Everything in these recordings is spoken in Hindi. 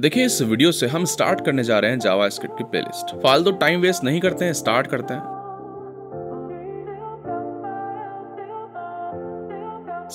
देखिए इस वीडियो से हम स्टार्ट करने जा रहे हैं जावा की प्लेलिस्ट फालतू तो टाइम वेस्ट नहीं करते हैं स्टार्ट करते हैं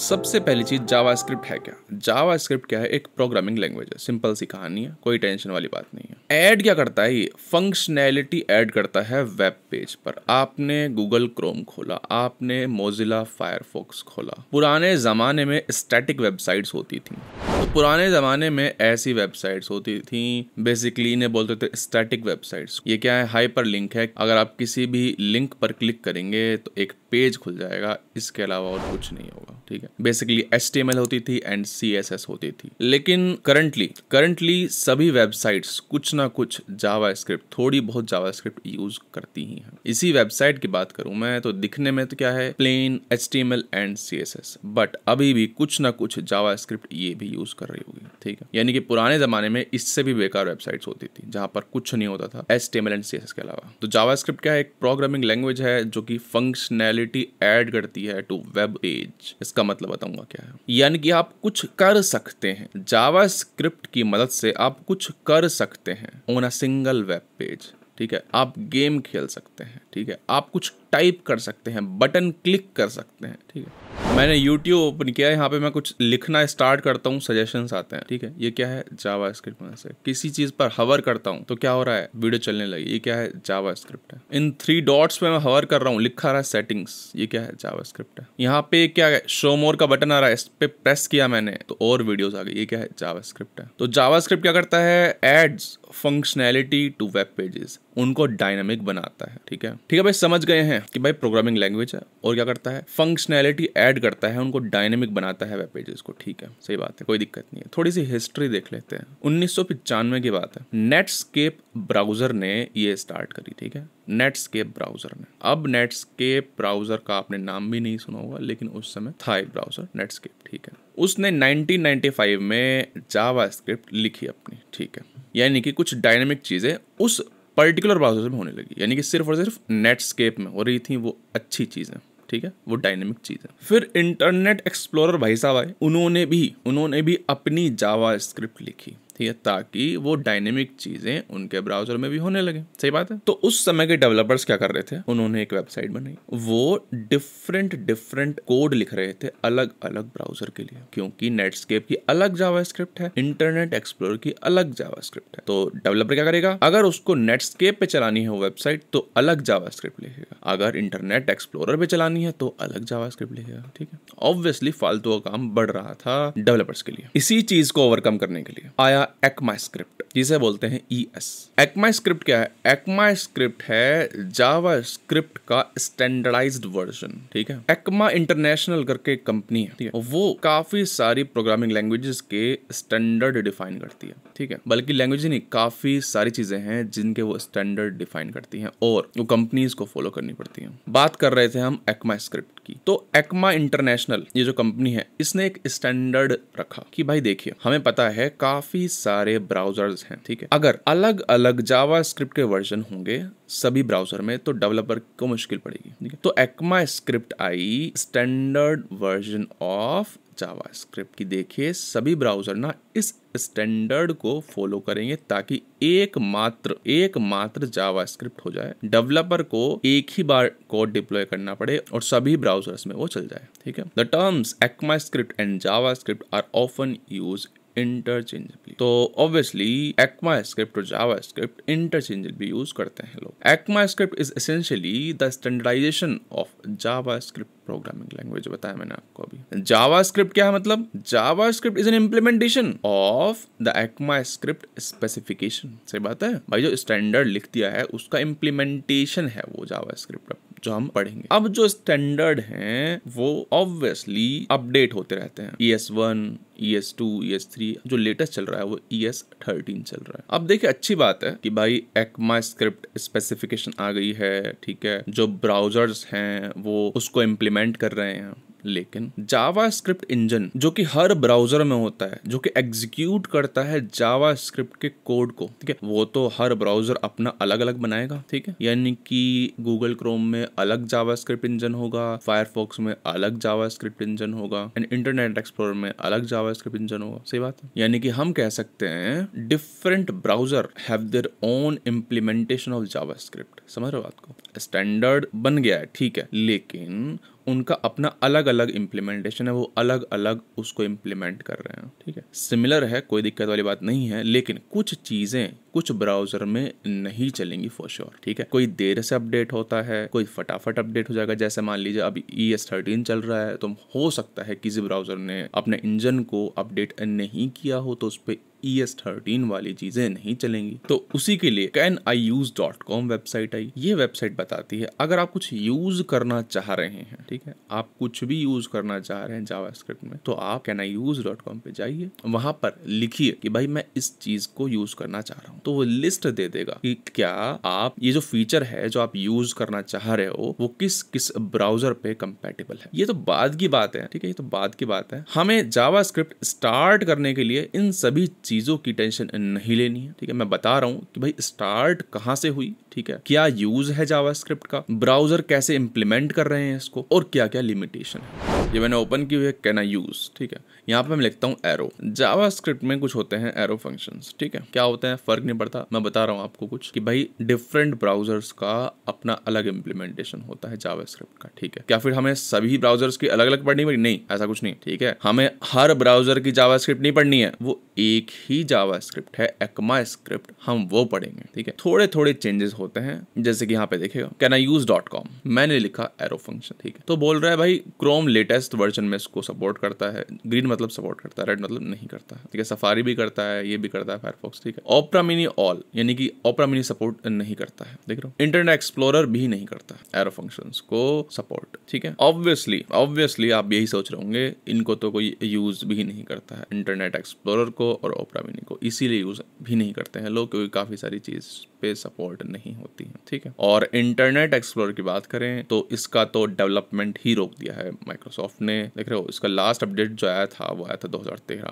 सबसे पहली चीज जावास्क्रिप्ट है क्या जावास्क्रिप्ट क्या है एक प्रोग्रामिंग लैंग्वेज है सिंपल सी कहानी है कोई टेंशन वाली बात नहीं है ऐड क्या करता है ये फंक्शनैलिटी ऐड करता है वेब पेज पर आपने गूगल क्रोम खोला आपने मोजिला फायरफॉक्स खोला पुराने जमाने में स्टैटिक वेबसाइट्स होती थी तो पुराने ज़माने में ऐसी वेबसाइट्स होती थी बेसिकली इन्हें बोलते थे स्टैटिक वेबसाइट्स ये क्या है हाइपर लिंक है अगर आप किसी भी लिंक पर क्लिक करेंगे तो एक पेज खुल जाएगा इसके अलावा और कुछ नहीं होगा ठीक है बेसिकली एल होती थी एंड सी होती थी लेकिन करंटली करंटली सभी वेबसाइट्स कुछ ना कुछ जावा थोड़ी बहुत जावा यूज करती ही हैं इसी वेबसाइट की बात करूं मैं तो दिखने में तो क्या है plain H and C but अभी भी कुछ ना कुछ जावा ये भी यूज यूज़ कर रही होगी ठीक है यानी कि पुराने ज़माने में इससे भी बेकार वेबसाइट्स होती थी जहाँ पर कुछ नहीं होता था एस टेमल एंड सी के अलावा तो जावा क्या है एक प्रोग्रामिंग लैंग्वेज है जो कि फंक्शनैलिटी एड करती है टू वेब पेज इसका मतलब बताऊंगा क्या है यानी कि आप कुछ कर सकते हैं जावा की मदद से आप कुछ कर सकते हैं on a single web page ठीक है आप गेम खेल सकते हैं ठीक है आप कुछ टाइप कर सकते हैं बटन क्लिक कर सकते हैं ठीक है मैंने यूट्यूब ओपन किया है यहाँ पे मैं कुछ लिखना स्टार्ट करता हूँ सजेशन आते हैं ठीक है ये क्या है जावा स्क्रिप्ट में से किसी चीज पर हवर करता हूँ तो क्या हो रहा है वीडियो चलने लगी ये क्या है जावा स्क्रिप्ट है इन थ्री डॉट्स पे मैं हवर कर रहा हूँ लिखा रहा है सेटिंग्स ये क्या है जावा स्क्रिप्ट है यहाँ पे क्या है शो मोर का बटन आ रहा है इस पे प्रेस किया मैंने तो और वीडियोज आ गई ये क्या है जावा स्क्रिप्ट है तो जावा स्क्रिप्ट क्या करता है adds functionality to web pages उनको डायनामिक बनाता है ठीक है ठीक है भाई समझ गए हैं कि भाई प्रोग्रामिंग लैंग्वेज है और क्या करता है फंक्शनैलिटी ऐड करता है उनको डायनेमिक बनाता है वेब पेजेस को ठीक है सही बात है कोई दिक्कत नहीं है थोड़ी सी हिस्ट्री देख लेते हैं उन्नीस की बात है नेटस्केप ब्राउज़र ने ये स्टार्ट करी ठीक है नेटस्केप ब्राउज़र ने अब नेटस्केप ब्राउज़र का आपने नाम भी नहीं सुना होगा लेकिन उस समय था एक ब्राउज़र नेटस्केप ठीक है उसने 1995 में जावा स्क्रिप्ट लिखी अपनी ठीक है यानी कि कुछ डायनेमिक चीज़ें उस पर्टिकुलर ब्राउज़र में होने लगी यानी कि सिर्फ और सिर्फ नेटस्केप में हो रही थी वो अच्छी चीज़ें ठीक है वो डायनेमिक चीज है फिर इंटरनेट एक्सप्लोरर भाई साहब आए उन्होंने भी उन्होंने भी अपनी जावा स्क्रिप्ट लिखी ठीक है ताकि वो डायनेमिक चीज़ें उनके ब्राउजर में भी होने लगे सही बात है तो उस समय के डेवलपर्स क्या कर रहे थे उन्होंने एक वेबसाइट बनाई वो डिफरेंट डिफरेंट कोड लिख रहे थे अलग अलग ब्राउजर के लिए क्योंकि नेटस्केप की अलग जावास्क्रिप्ट है इंटरनेट एक्सप्लोर की अलग जावास्क्रिप्ट है तो डेवलपर क्या करेगा अगर उसको नेटस्केप पे चलानी है वो वेबसाइट तो अलग जावास्क्रिप्ट लिखेगा अगर इंटरनेट एक्सप्लोरर पे चलानी है तो अलग जावास्क्रिप्ट लिखेगा ठीक है ऑब्वियसली फालतू का काम बढ़ रहा था डेवलपर्स के लिए इसी चीज को ओवरकम करने के लिए आया एक्मा स्क्रिप्ट जिसे बोलते हैं ई एस एक्मा स्क्रिप्ट क्या है एक्मा स्क्रिप्ट है जावा स्क्रिप्ट का स्टैंडर्डाइज वर्जन ठीक है एक्मा इंटरनेशनल करके कंपनी है वो काफी सारी प्रोग्रामिंग लैंग्वेजेस के स्टैंडर्ड डिफाइन करती है ठीक है बल्कि लैंग्वेज नहीं काफी सारी चीजें हैं जिनके वो स्टैंडर्ड डिफाइन करती हैं और वो कंपनीज को फॉलो करनी पड़ती है बात कर रहे थे हम एक्मा स्क्रिप्ट की तो एक्मा इंटरनेशनल ये जो कंपनी है इसने एक स्टैंडर्ड रखा कि भाई देखिए हमें पता है काफी सारे ब्राउजर्स हैं ठीक है अगर अलग अलग जावा स्क्रिप्ट के वर्जन होंगे सभी ब्राउजर में तो डेवलपर को मुश्किल पड़ेगी ठीक है तो ECMAScript I standard version of JavaScript की देखिए सभी ब्राउजर ना इस स्टैंडर्ड को फॉलो करेंगे ताकि एकमात्र एकमात्र जावा स्क्रिप्ट हो जाए डेवलपर को एक ही बार कोड डिप्लॉय करना पड़े और सभी ब्राउजर्स में वो चल जाए ठीक है the terms ECMAScript and JavaScript are often used interchangeably तो ऑब्वियसली एक्मा स्क्रिप्ट और जावा स्क्रिप्ट इंटरचेंजेबली यूज करते हैं लोग ECMAScript is essentially the standardization of JavaScript programming language बताया मैंने आपको अभी जावा स्क्रिप्ट क्या है मतलब JavaScript is an implementation of the ECMAScript specification सही बात है भाई जो स्टैंडर्ड लिख दिया है उसका इम्प्लीमेंटेशन है वो जावा स्क्रिप्ट जो हम पढ़ेंगे अब जो स्टैंडर्ड हैं वो ऑब्वियसली अपडेट होते रहते हैं E S one E S two E S three जो लेटेस्ट चल रहा है वो ई एस थर्टीन चल रहा है अब देखिए अच्छी बात है कि भाई एक्मा स्क्रिप्ट स्पेसिफिकेशन आ गई है ठीक है जो ब्राउजर्स हैं वो उसको इम्प्लीमेंट कर रहे हैं लेकिन जावा स्क्रिप्ट इंजन जो कि हर ब्राउजर में होता है जो कि एग्जीक्यूट करता है जावा स्क्रिप्ट के कोड को ठीक है वो तो हर ब्राउजर अपना अलग अलग बनाएगा ठीक है यानी कि गूगल क्रोम में अलग स्क्रिप्ट इंजन होगा फायरफॉक्स में अलग जावा स्क्रिप्ट इंजन होगा एंड इंटरनेट एक्सप्लोर में अलग स्क्रिप्ट इंजन होगा सही बात है यानी कि हम कह सकते हैं different browser have their own implementation of script समझ रहे हो बात को स्टैंडर्ड बन गया है ठीक है लेकिन उनका अपना अलग अलग इम्प्लीमेंटेशन है वो अलग अलग उसको इम्प्लीमेंट कर रहे हैं ठीक है सिमिलर है कोई दिक्कत वाली बात नहीं है लेकिन कुछ चीज़ें कुछ ब्राउजर में नहीं चलेंगी फॉर श्योर ठीक है कोई देर से अपडेट होता है कोई फटाफट अपडेट हो जाएगा जैसे मान लीजिए अभी ई एस थर्टीन चल रहा है तो हो सकता है किसी ब्राउजर ने अपने इंजन को अपडेट नहीं किया हो तो उस पर ई एस थर्टीन वाली चीजें नहीं चलेंगी तो उसी के लिए can I use dot com website आई ये वेबसाइट बताती है अगर आप कुछ यूज करना चाह रहे हैं ठीक है आप कुछ भी यूज करना चाह रहे हैं जावा में तो आप can I use dot com पे जाइए वहां पर लिखिए कि भाई मैं इस चीज को यूज करना चाह रहा हूँ तो वो लिस्ट दे देगा कि क्या आप ये जो फीचर है जो आप यूज करना चाह रहे हो वो किस किस ब्राउजर पे कंपेटेबल है ये तो बाद की बात है ठीक है ये तो बाद की बात है हमें जावा स्टार्ट करने के लिए इन सभी चीज चीज़ों की टेंशन नहीं लेनी है ठीक है मैं बता रहा हूँ कि भाई स्टार्ट कहाँ से हुई ठीक है क्या यूज है जावास्क्रिप्ट का ब्राउजर कैसे इंप्लीमेंट कर रहे हैं इसको और क्या क्या लिमिटेशन है ये मैंने ओपन की हुई है कैन आई यूज ठीक है यहाँ पे मैं लिखता हूँ एरो जावा में कुछ होते हैं एरो फंक्शन ठीक है क्या होते हैं फर्क नहीं पड़ता मैं बता रहा हूँ आपको कुछ कि भाई डिफरेंट ब्राउजर्स का अपना अलग इम्प्लीमेंटेशन होता है जावा का ठीक है क्या फिर हमें सभी ब्राउजर्स की अलग अलग पढ़नी पड़ी नहीं ऐसा कुछ नहीं ठीक है हमें हर ब्राउजर की जावा नहीं पढ़नी है वो एक ही जावा है एक्मा स्क्रिप्ट हम वो पढ़ेंगे ठीक है थोड़े थोड़े चेंजेस होते हैं जैसे कि यहाँ पे देखेगा can I use dot com मैंने लिखा एरो फंक्शन ठीक है तो बोल रहा है भाई क्रोम लेटर लेटेस्ट वर्जन में इसको सपोर्ट करता है ग्रीन मतलब सपोर्ट करता है रेड मतलब नहीं करता है ठीक है सफारी भी करता है ये भी करता है फायरफॉक्स ठीक है ओपरा मिनी ऑल यानी कि ओपरा मिनी सपोर्ट नहीं करता है देख रहे हो इंटरनेट एक्सप्लोरर भी नहीं करता है एरो फंक्शन को सपोर्ट ठीक है ऑब्वियसली ऑब्वियसली आप यही सोच रहे होंगे इनको तो कोई यूज भी नहीं करता है इंटरनेट एक्सप्लोरर को और ओपरा मिनी को इसीलिए यूज भी नहीं करते हैं लोग क्योंकि काफी सारी चीज पे सपोर्ट नहीं होती है ठीक है और इंटरनेट एक्सप्लोर की बात करें तो इसका तो डेवलपमेंट ही रोक दिया है माइक्रोसॉफ्ट ने देख रहे हो इसका लास्ट अपडेट जो आया था वो आया था दो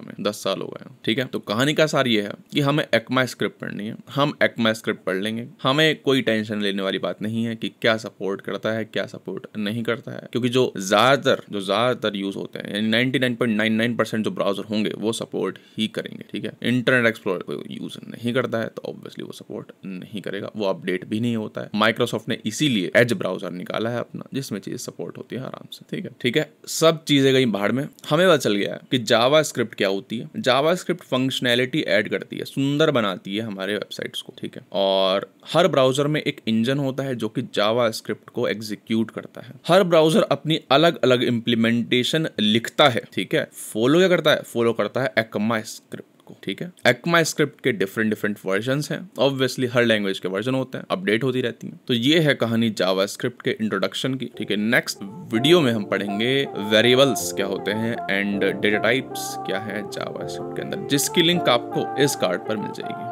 में दस साल हो गए ठीक है तो कहानी का सार ये है कि हमें एक्मा स्क्रिप्ट पढ़नी है हम एक्मा स्क्रिप्ट पढ़ लेंगे हमें कोई टेंशन लेने वाली बात नहीं है कि क्या सपोर्ट करता है क्या सपोर्ट नहीं करता है क्योंकि जो ज्यादातर जो ज्यादातर यूज होते हैं यानी नाइनटी जो ब्राउजर होंगे वो सपोर्ट ही करेंगे ठीक है इंटरनेट एक्सप्लोर यूज नहीं करता है तो ऑब्वियसली वो सपोर्ट नहीं करेगा वो अपडेट भी नहीं होता है माइक्रोसॉफ्ट ने इसीलिए एज ब्राउजर निकाला है अपना जिसमें चीज सपोर्ट होती है आराम से ठीक है ठीक है सब चीजें गई बाहर में हमें पता चल गया है कि जावा स्क्रिप्ट क्या होती है जावा स्क्रिप्ट फंक्शनैलिटी एड करती है सुंदर बनाती है हमारे वेबसाइट्स को ठीक है और हर ब्राउजर में एक इंजन होता है जो कि जावा स्क्रिप्ट को एग्जीक्यूट करता है हर ब्राउजर अपनी अलग अलग इम्प्लीमेंटेशन लिखता है ठीक है फॉलो क्या करता है फॉलो करता है एक्मा स्क्रिप्ट आपको ठीक है एक्मा स्क्रिप्ट के डिफरेंट डिफरेंट वर्जन है ऑब्वियसली हर लैंग्वेज के वर्जन होते हैं अपडेट होती रहती है तो ये है कहानी जावा स्क्रिप्ट के इंट्रोडक्शन की ठीक है नेक्स्ट वीडियो में हम पढ़ेंगे वेरिएबल्स क्या होते हैं एंड डेटा टाइप्स क्या है जावा स्क्रिप्ट के अंदर जिसकी लिंक आपको इस कार्ड पर मिल जाएगी